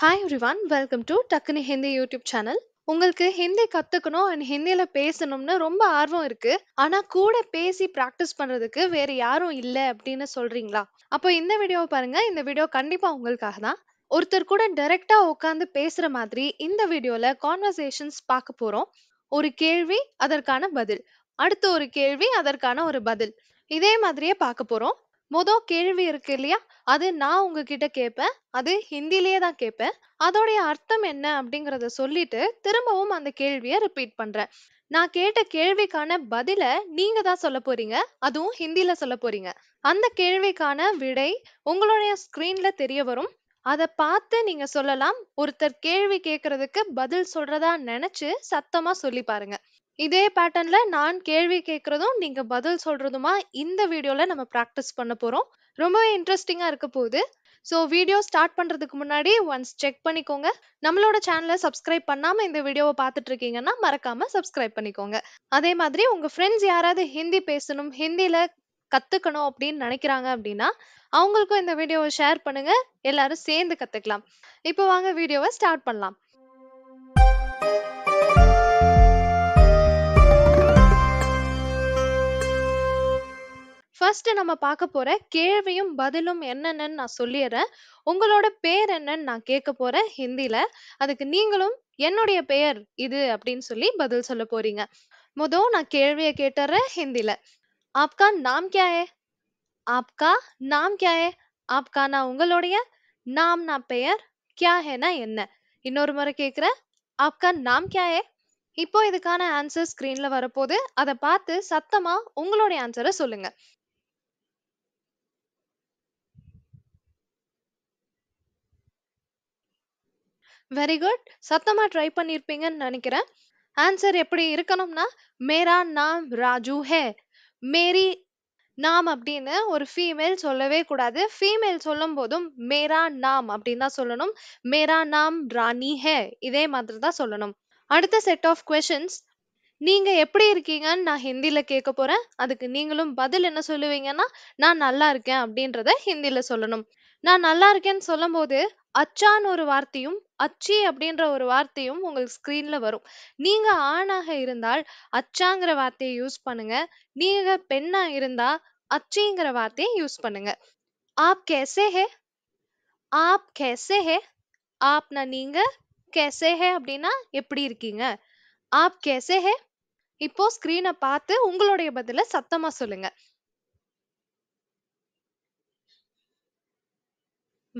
Hi one welcome to டக்குனு Hindi YouTube channel உங்களுக்கு ஹிந்தி கத்துக்கணும் அண்ட் ஹிந்தியில பேசணும்னு ரொம்ப ஆர்வம் இருக்கு ஆனா கூட பேசி பிராக்டிஸ் பண்றதுக்கு வேற யாரும் இல்லை அப்படின்னு சொல்றீங்களா அப்போ இந்த வீடியோவை பாருங்க இந்த வீடியோ கண்டிப்பா உங்களுக்காக தான் ஒருத்தர் கூட டைரக்டா உட்காந்து பேசுற மாதிரி இந்த வீடியோல கான்வர்சேஷன்ஸ் பார்க்க போறோம் ஒரு கேள்வி அதற்கான பதில் அடுத்த ஒரு கேள்வி அதற்கான ஒரு பதில் இதே மாதிரியே பார்க்க போறோம் மொதல் கேள்வி இருக்கு இல்லையா அது நான் உங்ககிட்ட கேட்பேன் அது ஹிந்திலேயே தான் கேட்பேன் அதோடைய அர்த்தம் என்ன அப்படிங்கிறத சொல்லிட்டு திரும்பவும் அந்த கேள்வியை ரிப்பீட் பண்றேன் நான் கேட்ட கேள்விக்கான பதில நீங்க தான் சொல்ல போறீங்க அதுவும் ஹிந்தில சொல்ல போறீங்க அந்த கேள்விக்கான விடை உங்களுடைய ஸ்கிரீன்ல தெரிய வரும் அதை பார்த்து நீங்க சொல்லலாம் ஒருத்தர் கேள்வி கேட்கறதுக்கு பதில் சொல்றதா நினைச்சு சத்தமா சொல்லி பாருங்க இதே பேட்டர்ன்ல நான் கேள்வி கேட்குறதும் நீங்க பதில் சொல்றதுமா இந்த வீடியோல நம்ம ப்ராக்டிஸ் பண்ண போறோம் ரொம்பவே இன்ட்ரெஸ்டிங்கா இருக்க போகுது ஸோ வீடியோ ஸ்டார்ட் பண்ணுறதுக்கு முன்னாடி ஒன்ஸ் செக் பண்ணிக்கோங்க நம்மளோட சேனலை சப்ஸ்கிரைப் பண்ணாமல் இந்த வீடியோவை பார்த்துட்டு இருக்கீங்கன்னா மறக்காமல் சப்ஸ்கிரைப் பண்ணிக்கோங்க அதே மாதிரி உங்கள் ஃப்ரெண்ட்ஸ் யாராவது ஹிந்தி பேசணும் ஹிந்தியில் கற்றுக்கணும் அப்படின்னு நினைக்கிறாங்க அப்படின்னா அவங்களுக்கும் இந்த வீடியோவை ஷேர் பண்ணுங்கள் எல்லாரும் சேர்ந்து கற்றுக்கலாம் இப்போ வாங்க வீடியோவை ஸ்டார்ட் பண்ணலாம் ஃபர்ஸ்ட் நம்ம பார்க்க போற கேள்வியும் பதிலும் என்னென்னு நான் சொல்லிடுறேன் உங்களோட பேர் என்னன்னு நான் கேட்க போறேன் ஹிந்தியில அதுக்கு நீங்களும் என்னுடைய பெயர் இது அப்படின்னு சொல்லி பதில் சொல்ல போறீங்க முதோ நான் கேள்விய கேட்டுறேன் ஹிந்தியில ஆப்கா நாம் கே ஆப்கா நாம் கே ஆப்கா நான் உங்களுடைய நாம் நான் பெயர் கியா ஹேனா என்ன இன்னொரு முறை கேட்குறேன் ஆப்கா நாம் கே ஏ இப்போ இதுக்கான ஆன்சர் ஸ்க்ரீன்ல வரப்போது அதை பார்த்து சத்தமா உங்களுடைய ஆன்சரை சொல்லுங்க வெரி குட் சத்தமாக ட்ரை பண்ணியிருப்பீங்கன்னு நினைக்கிறேன் ஆன்சர் எப்படி இருக்கணும்னா மேரா நாம் ராஜு ஹே மேரி நாம் அப்படின்னு ஒரு ஃபீமேல் சொல்லவே கூடாது ஃபீமேல் சொல்லும் போதும் மேரா நாம் அப்படின்னு தான் சொல்லணும் மேரா நாம் ராணி ஹே இதே மாதிரி தான் சொல்லணும் அடுத்த செட் ஆஃப் கொஷின்ஸ் நீங்க எப்படி இருக்கீங்கன்னு நான் ஹிந்தியில் கேட்க போறேன் அதுக்கு நீங்களும் பதில் என்ன சொல்லுவீங்கன்னா நான் நல்லா இருக்கேன் அப்படின்றத ஹிந்தியில் சொல்லணும் நான் நல்லா இருக்கேன்னு சொல்லும் போது அச்சான் ஒரு வார்த்தையும் அச்சி அப்படின்ற ஒரு வார்த்தையும் உங்களுக்கு ஸ்க்ரீன்ல வரும் நீங்க ஆணாக இருந்தால் அச்சாங்கிற வார்த்தையை யூஸ் பண்ணுங்க நீங்க பெண்ணா இருந்தா அச்சிங்கிற வார்த்தையை யூஸ் பண்ணுங்க ஆப் கேசே ஹே ஆப் கேசே ஹே ஆப்னா நீங்க கேசே ஹே அப்படின்னா எப்படி இருக்கீங்க ஆப் கேசே ஹே இப்போ ஸ்கிரீனை பார்த்து உங்களுடைய பதில சத்தமா சொல்லுங்க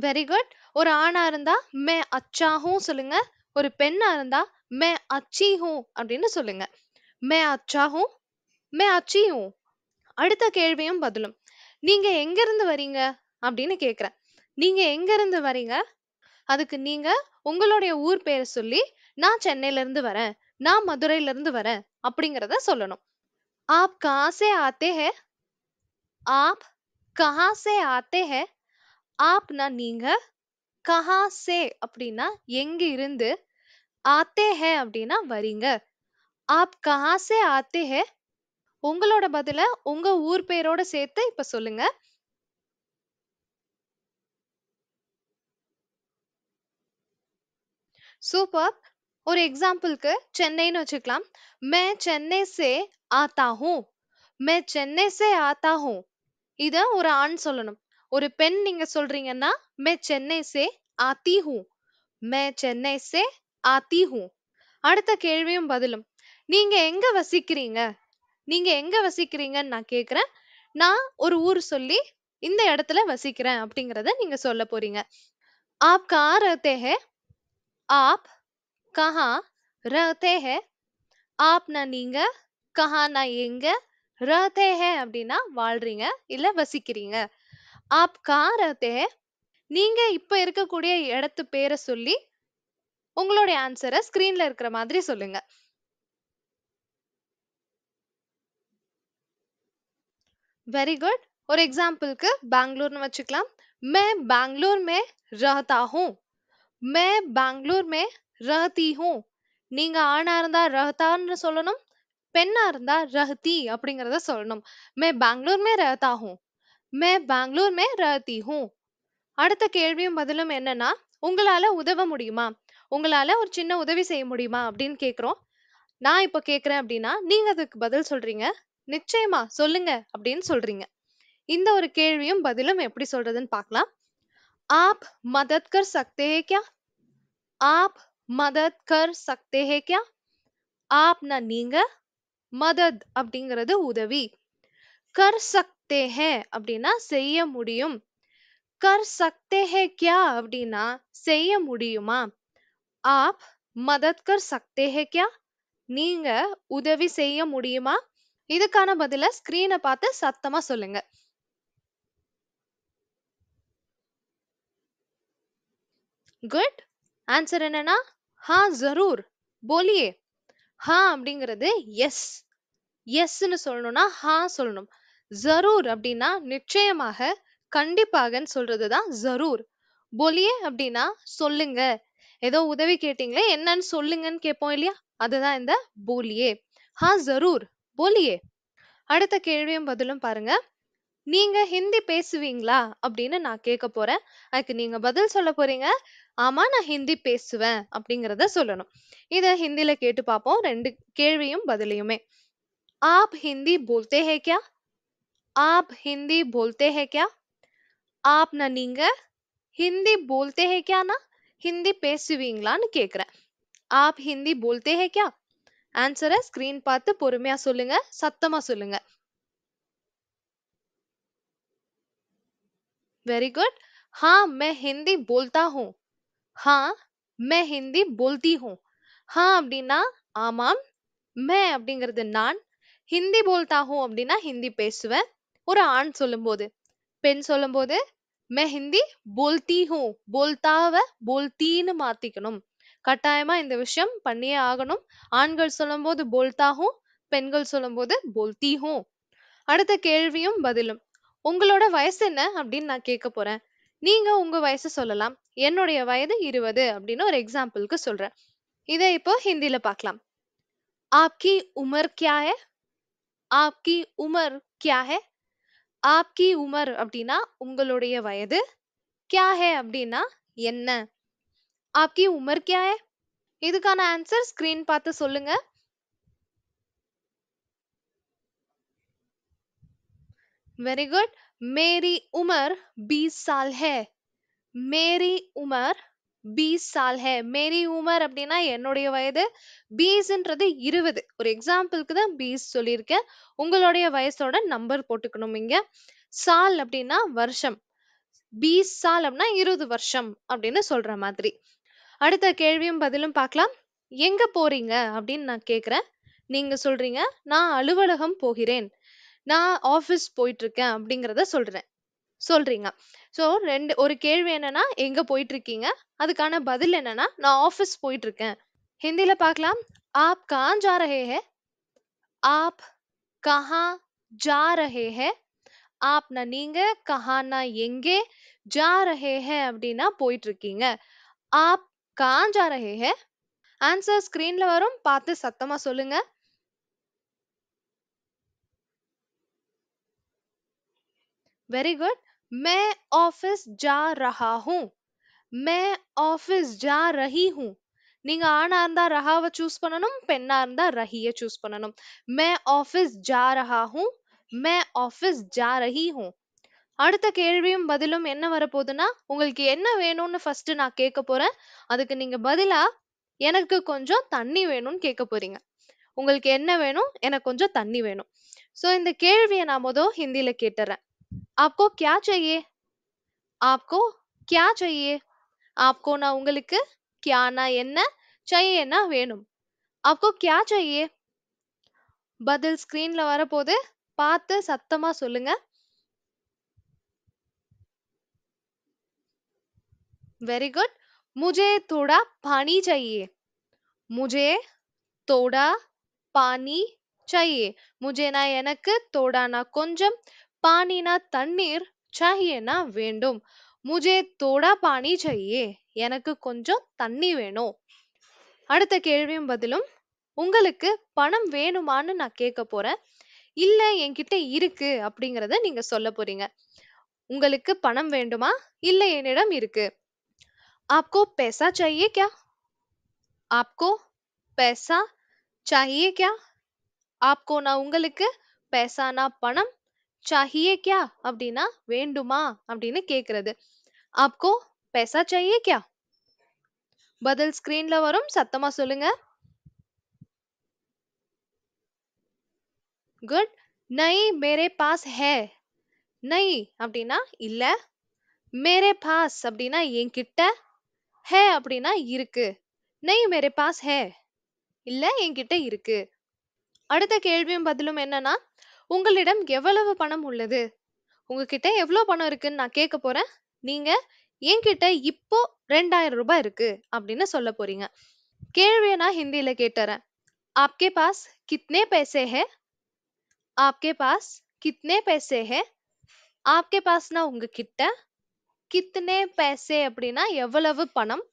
வெரி குட் ஒரு ஆணா இருந்தா மே அச்சாகும் சொல்லுங்க ஒரு பெண்ணா இருந்தா மே அச்சிஹும் அப்படின்னு சொல்லுங்க மே அச்சாகும் மே அச்சியும் அடுத்த கேள்வியும் பதிலும் நீங்க எங்க இருந்து வரீங்க அப்படின்னு கேக்குறேன் நீங்க எங்க இருந்து வரீங்க அதுக்கு நீங்க உங்களுடைய ஊர் பேரை சொல்லி நான் சென்னையில இருந்து வரேன் நான் மதுரையில இருந்து வரேன் அப்படிங்கிறத சொல்லணும் ஆப் காசே ஆத்தே ஹே ஆப் கஹாசே ஆத்தே ஹே ஆப்னா நீங்க கஹா சே அப்படின்னா எங்க இருந்து ஆத்தே ஹே அப்படின்னா வரீங்க ஆப் கஹா சே ஆத்தே ஹே உங்களோட பதில உங்க ஊர் பேரோட சேர்த்து இப்ப சொல்லுங்க சூப்பர் ஒரு எக்ஸாம்பிளுக்கு சென்னைன்னு வச்சுக்கலாம் மே சென்னை சே ஆத்தா ஹூ மே சென்னை சே ஆத்தா ஹூ இத ஒரு ஆண் சொல்லணும் ஒரு பெண் நீங்க சொல்றீங்கன்னா மே சென்னை சே ஆத்தி ஹூ மே சென்னை சே ஆத்தி ஹூ அடுத்த கேள்வியும் பதிலும் நீங்க எங்க வசிக்கிறீங்க நீங்க எங்க வசிக்கிறீங்கன்னு நான் கேக்குறேன் நான் ஒரு ஊர் சொல்லி இந்த இடத்துல வசிக்கிறேன் அப்படிங்கறத நீங்க சொல்ல போறீங்க ஆப் கா ரே ஹே ஆப் கஹா ரே ஹே நான் நீங்க கஹா நான் எங்க ரே ஹே அப்படின்னா வாழ்றீங்க இல்ல வசிக்கிறீங்க आप कहाँ रहते हैं? நீங்க இப்ப இருக்கக்கூடிய இடத்து பேரை சொல்லி, உங்களுடைய ஆன்சரை ஸ்க்ரீன்ல இருக்கிற மாதிரி சொல்லுங்க. வெரி குட் ஒரு எக்ஸாம்பிளுக்கு பெங்களூர்னு வச்சுக்கலாம் மே பெங்களூர் மே ரஹதா ஹூ மே பெங்களூர் மே ரஹதி ஹூ நீங்க ஆணா இருந்தா ரஹதான்னு சொல்லணும் பெண்ணா இருந்தா ரஹதி அப்படிங்கறத சொல்லணும் மே பெங்களூர் மே ரஹதா ஹூ மே பெங்களூர் மே रहती ஹூ அடுத்த கேள்வியும் பதிலும் என்னன்னா, "உங்களால உதவ முடியுமா? உங்களால ஒரு சின்ன உதவி செய்ய முடியுமா?" அப்படின்னு கேக்குறோம். நான் இப்போ கேக்குறேன் அப்படின்னா, நீங்க அதுக்கு பதில் சொல்றீங்க. "நிச்சயமா, சொல்லுங்க" அப்படின்னு சொல்றீங்க. இந்த ஒரு கேள்வியும் பதிலும் எப்படி சொல்றதுன்னு பார்க்கலாம். ஆப் மதத் கர் சக்தே கியா ஆப் மதத் கர் சக்தே सकते "ஆப்னா நீங்க, மதத்" அப்படிங்கிறது உதவி. "கர் சக்" சக்தே ஹே அப்படின்னா செய்ய முடியும் கர் சக்தே ஹே கியா அப்படின்னா செய்ய முடியுமா ஆப் மதத் கர் சக்தே ஹே கியா நீங்க உதவி செய்ய முடியுமா இதுக்கான பதில ஸ்கிரீனை பார்த்து சத்தமா சொல்லுங்க குட் ஆன்சர் என்னன்னா ஹா ஜரூர் போலியே ஹா அப்படிங்கிறது எஸ் எஸ்ன்னு சொல்லணும்னா ஹா சொல்லணும் ஜரூர் அப்படின்னா நிச்சயமாக கண்டிப்பாகன்னு சொல்றது தான் ஜரூர் பொலியே அப்படின்னா சொல்லுங்க ஏதோ உதவி கேட்டீங்களே என்னன்னு சொல்லுங்கன்னு கேட்போம் இல்லையா அதுதான் இந்த போலியே ஹா ஜரூர் போலியே அடுத்த கேள்வியும் பதிலும் பாருங்க நீங்க ஹிந்தி பேசுவீங்களா அப்படின்னு நான் கேட்க போறேன் அதுக்கு நீங்க பதில் சொல்ல போறீங்க ஆமா நான் ஹிந்தி பேசுவேன் அப்படிங்கிறத சொல்லணும் இத ஹிந்தில கேட்டு பார்ப்போம் ரெண்டு கேள்வியும் பதிலையுமே ஆப் ஹிந்தி போல்தே ஹே கியா आप हिंदी बोलते हैं क्या आप ना नींग हिंदी बोलते हैं क्या ना हिंदी பேசுவீங்களான்னு கேக்குறேன் आप हिंदी बोलते हैं क्या आंसर है स्क्रीन பார்த்து பொறுமையா சொல்லுங்க சத்தமா சொல்லுங்க वेरी गुड हाँ मैं हिंदी बोलता हूँ हाँ मैं हिंदी बोलती हूँ हाँ अब आमाम मैं अभी नान हिंदी बोलता हूँ अब हिंदी पेसुवें ஒரு ஆண் சொல்லும்போது பெண் சொல்லும்போது மே ஹிந்தி போல்தி ஹூ போல்தாவ போல்தின்னு மாத்திக்கணும் கட்டாயமா இந்த விஷயம் பண்ணியே ஆகணும் ஆண்கள் சொல்லும்போது போல்தாகும் பெண்கள் சொல்லும்போது போல்திஹும் அடுத்த கேள்வியும் பதிலும் உங்களோட வயசு என்ன அப்படின்னு நான் கேட்க போறேன் நீங்க உங்க வயசு சொல்லலாம் என்னுடைய வயது இருபது அப்படின்னு ஒரு எக்ஸாம்பிளுக்கு சொல்றேன் இதை இப்போ ஹிந்தியில பார்க்கலாம் ஆப்கி உமர் கியா ஹே ஆப்கி உமர் கியா ஹே ஆப்கி உமர் அப்படின்னா உங்களுடைய வயது கியா ஹே அப்படின்னா என்ன ஆப்கி உமர் கியா ஹே இதுக்கான ஆன்சர் ஸ்கிரீன் பார்த்து சொல்லுங்க வெரி குட் மேரி உமர் பீஸ் சால் ஹே மேரி உமர் பீஸ் சால் ஹே மேரி உமர் அப்படின்னா என்னுடைய வயது பீஸ்ன்றது இருபது ஒரு எக்ஸாம்பிளுக்கு தான் பீஸ் சொல்லியிருக்கேன் உங்களுடைய வயசோட நம்பர் போட்டுக்கணும் இங்க சால் அப்படின்னா வருஷம் பீஸ் சால் அப்படின்னா இருபது வருஷம் அப்படின்னு சொல்ற மாதிரி அடுத்த கேள்வியும் பதிலும் பார்க்கலாம் எங்க போறீங்க அப்படின்னு நான் கேட்குறேன் நீங்க சொல்றீங்க நான் அலுவலகம் போகிறேன் நான் ஆஃபீஸ் போயிட்டு இருக்கேன் அப்படிங்கிறத சொல்றேன் சொல்றீங்க. ஸோ ரெண்டு ஒரு கேள்வி என்னன்னா, "எங்க போயிட்டு இருக்கீங்க அதுக்கான பதில் என்னன்னா, "நான் ஆஃபீஸ் இருக்கேன் ஹிந்தில பார்க்கலாம். ஆப் கான் जा ஹே ஆப் கஹா कहाँ जा रहे हैं?" "ஆப்னா நீங்க, கஹான்னா எங்கே, ரஹே ஹே அப்படின்னா போயிட்டு இருக்கீங்க ஆப் கான் ஜா ரஹே ஹே ஆன்சர் ஸ்க்ரீன்ல வரும். பார்த்து சத்தமா சொல்லுங்க. Very good. मैं ஆஃபீஸ் जा रहा हूँ मैं ஆஃபீஸ் जा रही हूँ நீங்க ஆணா இருந்தா ரஹாவை சூஸ் பண்ணணும் பெண்ணா இருந்தா ரஹிய சூஸ் பண்ணணும் மே ஆஃபீஸ் ஜா ரஹா ஹூ மே ஆஃபீஸ் ஜா ரஹி ஹூ அடுத்த கேள்வியும் பதிலும் என்ன வரப்போகுதுன்னா உங்களுக்கு என்ன வேணும்னு ஃபர்ஸ்ட் நான் கேட்க போறேன் அதுக்கு நீங்க பதிலா எனக்கு கொஞ்சம் தண்ணி வேணும்னு கேட்க போறீங்க உங்களுக்கு என்ன வேணும் எனக்கு கொஞ்சம் தண்ணி வேணும் ஸோ இந்த கேள்வியை நான் மொதல் ஹிந்தியில கேட்டுறேன் "आपको क्या चाहिए? आपको क्या चाहिए?" आपको ना உங்களுக்கு, ना என்ன, ना வேணும். "आपको क्या चाहिए?" பதில் ஸ்கிரீன்ல வரப்போது. பார்த்து சத்தமா சொல்லுங்க. Very good. "मुझे थोड़ा पानी चाहिए." "मुझे थोड़ा पानी चाहिए." मुझे "मुझेனா" எனக்கு, "थोडाனா" கொஞ்சம். பானினா தண்ணீர் चाहिएனா வேண்டும். முஜே தோடா பானி चाहिए. எனக்கு கொஞ்சம் தண்ணி வேணும். அடுத்த கேள்வியும் பதிலும் உங்களுக்கு பணம் வேணுமான்னு நான் கேட்க போறேன். இல்ல என்கிட்ட இருக்கு அப்படிங்கறத நீங்க சொல்ல போறீங்க. உங்களுக்கு பணம் வேண்டுமா? இல்ல என்னிடம் இருக்கு. ஆப்கோ பேசா चाहिए கியா ஆப்கோ பேசா चाहिए கியா आपको உங்களுக்கு பேசானா பணம் चाहिए கியா அப்படின்னா வேண்டுமா அப்படின்னு கேக்குறது आपको பேசா चाहिए கியா பதில் ஸ்கிரீன்ல வரும் சத்தமா சொல்லுங்க குட் நை மேரே பாஸ் ஹே நை அப்படின்னா இல்ல மேரே பாஸ் அப்படின்னா என்கிட்ட ஹே அப்படின்னா இருக்கு நை மேரே பாஸ் ஹே இல்ல என்கிட்ட இருக்கு அடுத்த கேள்வியும் பதிலும் என்னன்னா உங்களிடம் எவ்வளவு பணம் உள்ளது உங்ககிட்ட எவ்வளோ பணம் இருக்குன்னு நான் கேட்க போறேன் நீங்க என்கிட்ட இப்போ ரெண்டாயிரம் ரூபாய் இருக்கு அப்படின்னு சொல்ல போறீங்க கேள்வியை நான் ஹிந்தியில கேட்டுறேன் ஆப்கே பாஸ் கித்னே பைசே ஹே ஆப்கே பாஸ் கித்னே பைசே ஹே ஆப்கே பாஸ்னா உங்ககிட்ட கித்னே பேசே அப்படின்னா எவ்வளவு பணம்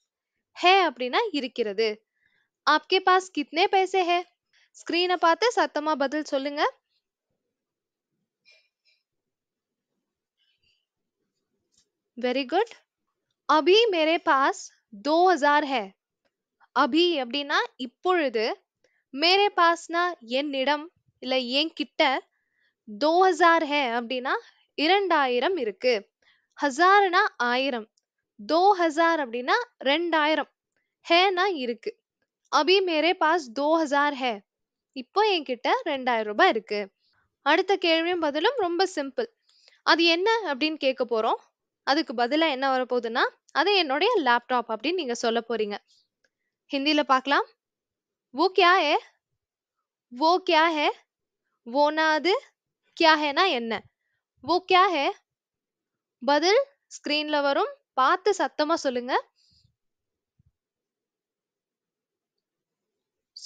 ஹே அப்படின்னா இருக்கிறது ஆப்கே பாஸ் கித்னே பேசே ஹே ஸ்க்ரீனை பார்த்து சத்தமா பதில் சொல்லுங்க வெரி குட் அபி மேரே பாஸ் தோ ஹசார் ஹே அபி அப்படின்னா இப்பொழுது மேரே பாஸ்னா என்னிடம் இல்லை என் கிட்ட தோ ஹசார் ஹே அப்படின்னா இரண்டாயிரம் இருக்கு ஹசார்னா ஆயிரம் தோ ஹசார் அப்படின்னா ரெண்டாயிரம் ஹேனா இருக்கு அபி மேரே பாஸ் தோ ஹசார் ஹே இப்போ என்கிட்ட ரெண்டாயிரம் ரூபாய் இருக்கு அடுத்த கேள்வியும் பதிலும் ரொம்ப சிம்பிள் அது என்ன அப்படின்னு கேட்க போறோம் அதுக்கு பதிலா என்ன வரப்போகுதுன்னா அது என்னுடைய லேப்டாப் அப்படின்னு நீங்க சொல்ல போறீங்க ஹிந்தியில பார்க்கலாம் वो கியா ஹே वो கியா ஹே वोना அது கியா हैனா என்ன ஓ கியா ஹே பதில் ஸ்கிரீன்ல வரும் பார்த்து சத்தமா சொல்லுங்க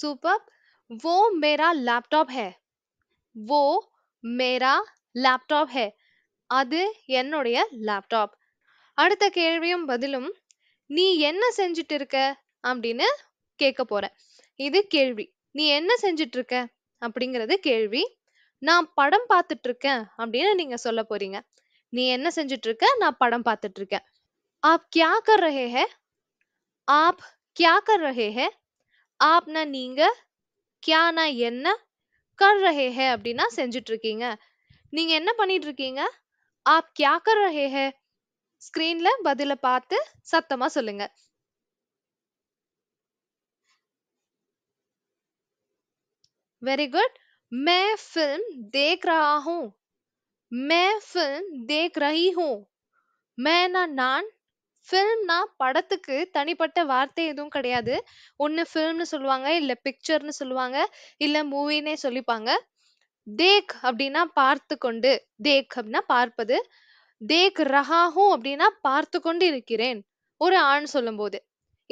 சூப்பர் வோ மேரா லேப்டாப் ஹே வோ மேரா லேப்டாப் ஹே அது என்னுடைய லேப்டாப் அடுத்த கேள்வியும் பதிலும் நீ என்ன செஞ்சுட்டு இருக்க அப்படின்னு கேட்க போற இது கேள்வி நீ என்ன செஞ்சுட்டு இருக்க அப்படிங்கிறது கேள்வி நான் படம் பார்த்துட்டு இருக்கேன் அப்படின்னு நீங்க சொல்ல போறீங்க நீ என்ன செஞ்சுட்டு இருக்க நான் படம் பார்த்துட்டு இருக்கேன் ஆப் கியா கர் ரஹே ஹே ஆப் கியா கர் ரஹே ஹே ஆப்னா நீங்க கியானா என்ன கர் ரஹே ஹே அப்படின்னா செஞ்சுட்டு இருக்கீங்க நீங்க என்ன பண்ணிட்டு இருக்கீங்க ஆப் क्या कर रहे हैं ஸ்கிரீன்ல பதில பார்த்து சத்தமா சொல்லுங்க வெரி குட் மே फिल्म தேக் रहा हूं मैं फिल्म देख रही हूं மேனா நான் ஃபில்ம்னா படத்துக்கு தனிப்பட்ட வார்த்தை எதுவும் கிடையாது ஒன்று ஃபில்ம்னு சொல்லுவாங்க இல்லை பிக்சர்னு சொல்லுவாங்க இல்லை மூவின்னே சொல்லிப்பாங்க தேக் அப்படின்னா பார்த்து கொண்டு தேக் அப்படின்னா பார்ப்பது தேக் ரஹாஹும் அப்படின்னா பார்த்து கொண்டு இருக்கிறேன் ஒரு ஆண் சொல்லும் போது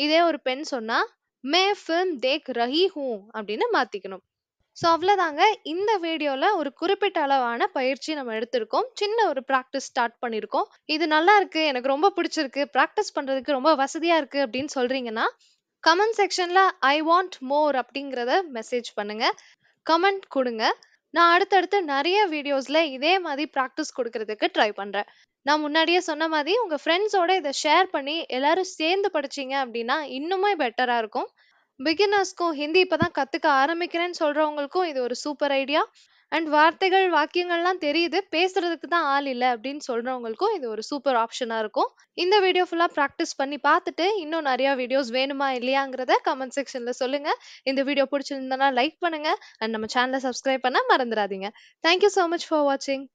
இதே ஒரு பெண் சொன்னா மே ஃபிலிம் தேக் ரஹி ஹூம் அப்படின்னு மாத்திக்கணும் ஸோ அவ்வளோதாங்க இந்த வீடியோவில் ஒரு குறிப்பிட்ட அளவான பயிற்சி நம்ம எடுத்திருக்கோம் சின்ன ஒரு ப்ராக்டிஸ் ஸ்டார்ட் பண்ணியிருக்கோம் இது நல்லா இருக்கு எனக்கு ரொம்ப பிடிச்சிருக்கு ப்ராக்டிஸ் பண்ணுறதுக்கு ரொம்ப வசதியாக இருக்கு அப்படின்னு சொல்றீங்கன்னா கமெண்ட் செக்ஷனில் ஐ வாண்ட் மோர் அப்படிங்கிறத மெசேஜ் பண்ணுங்க கமெண்ட் கொடுங்க நான் அடுத்தடுத்து நிறைய வீடியோஸில் இதே மாதிரி ப்ராக்டிஸ் கொடுக்கறதுக்கு ட்ரை பண்ணுறேன் நான் முன்னாடியே சொன்ன மாதிரி உங்கள் ஃப்ரெண்ட்ஸோட இதை ஷேர் பண்ணி எல்லாரும் சேர்ந்து படிச்சிங்க அப்படின்னா இன்னுமே பெட்டராக இருக்கும் பிகினர்ஸ்க்கும் ஹிந்தி இப்போ தான் கற்றுக்க ஆரம்பிக்கிறேன்னு சொல்கிறவங்களுக்கும் இது ஒரு சூப்பர் ஐடியா அண்ட் வார்த்தைகள், வாக்கியங்கள்லாம் தெரியுது. பேசுறதுக்கு தான் ஆள் இல்லை அப்படின்னு சொல்றவங்களுக்கும் இது ஒரு சூப்பர் ஆப்ஷனா இருக்கும். இந்த வீடியோ ஃபுல்லா பிராக்டிஸ் பண்ணி பார்த்துட்டு, இன்னும் நிறைய வீடியோஸ் வேணுமா? இல்லையாங்கிறத கமெண்ட் செக்ஷன்ல சொல்லுங்க. இந்த வீடியோ பிடிச்சிருந்தா லைக் பண்ணுங்க. அண்ட் நம்ம சேனலை சப்ஸ்கிரைப் பண்ண மறந்துறாதீங்க. Thank you so much for வாட்சிங்.